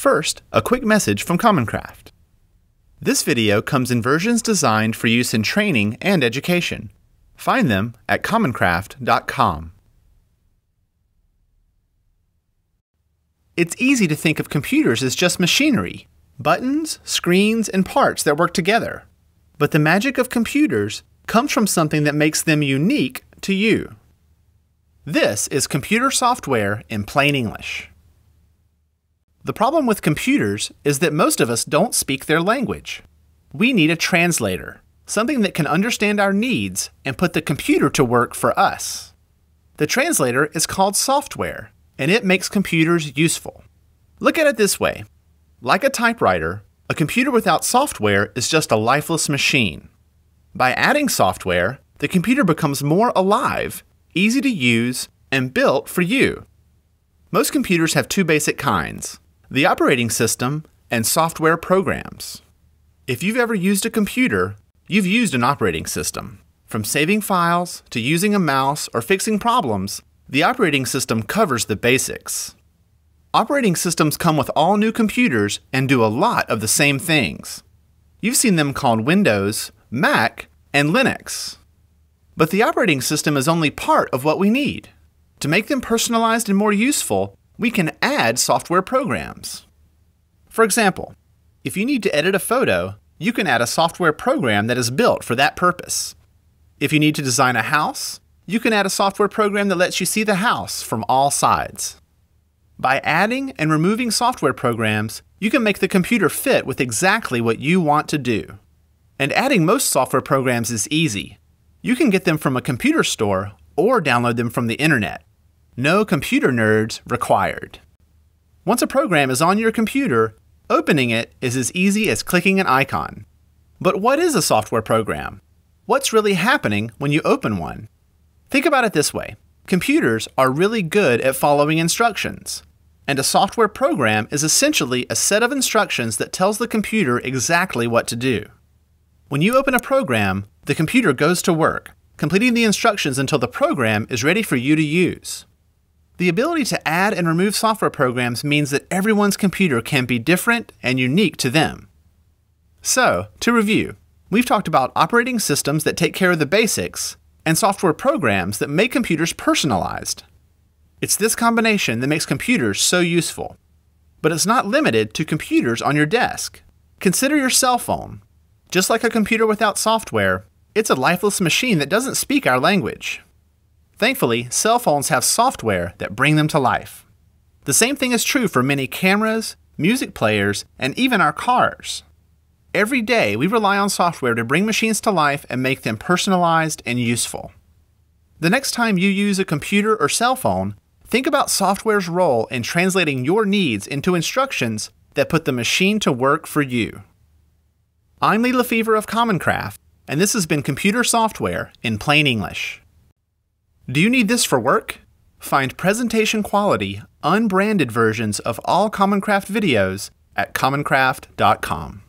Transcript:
First, a quick message from CommonCraft. This video comes in versions designed for use in training and education. Find them at commoncraft.com. It's easy to think of computers as just machinery buttons, screens, and parts that work together. But the magic of computers comes from something that makes them unique to you. This is computer software in plain English. The problem with computers is that most of us don't speak their language. We need a translator, something that can understand our needs and put the computer to work for us. The translator is called software, and it makes computers useful. Look at it this way like a typewriter, a computer without software is just a lifeless machine. By adding software, the computer becomes more alive, easy to use, and built for you. Most computers have two basic kinds the operating system, and software programs. If you've ever used a computer, you've used an operating system. From saving files to using a mouse or fixing problems, the operating system covers the basics. Operating systems come with all new computers and do a lot of the same things. You've seen them called Windows, Mac, and Linux. But the operating system is only part of what we need. To make them personalized and more useful, we can add software programs. For example, if you need to edit a photo, you can add a software program that is built for that purpose. If you need to design a house, you can add a software program that lets you see the house from all sides. By adding and removing software programs, you can make the computer fit with exactly what you want to do. And adding most software programs is easy. You can get them from a computer store or download them from the internet. No computer nerds required. Once a program is on your computer, opening it is as easy as clicking an icon. But what is a software program? What's really happening when you open one? Think about it this way computers are really good at following instructions. And a software program is essentially a set of instructions that tells the computer exactly what to do. When you open a program, the computer goes to work, completing the instructions until the program is ready for you to use. The ability to add and remove software programs means that everyone's computer can be different and unique to them. So, to review, we've talked about operating systems that take care of the basics and software programs that make computers personalized. It's this combination that makes computers so useful. But it's not limited to computers on your desk. Consider your cell phone. Just like a computer without software, it's a lifeless machine that doesn't speak our language. Thankfully, cell phones have software that bring them to life. The same thing is true for many cameras, music players, and even our cars. Every day, we rely on software to bring machines to life and make them personalized and useful. The next time you use a computer or cell phone, think about software's role in translating your needs into instructions that put the machine to work for you. I'm Lee Lefevre of Common Craft, and this has been Computer Software in Plain English. Do you need this for work? Find presentation quality, unbranded versions of all Common Craft videos at commoncraft.com.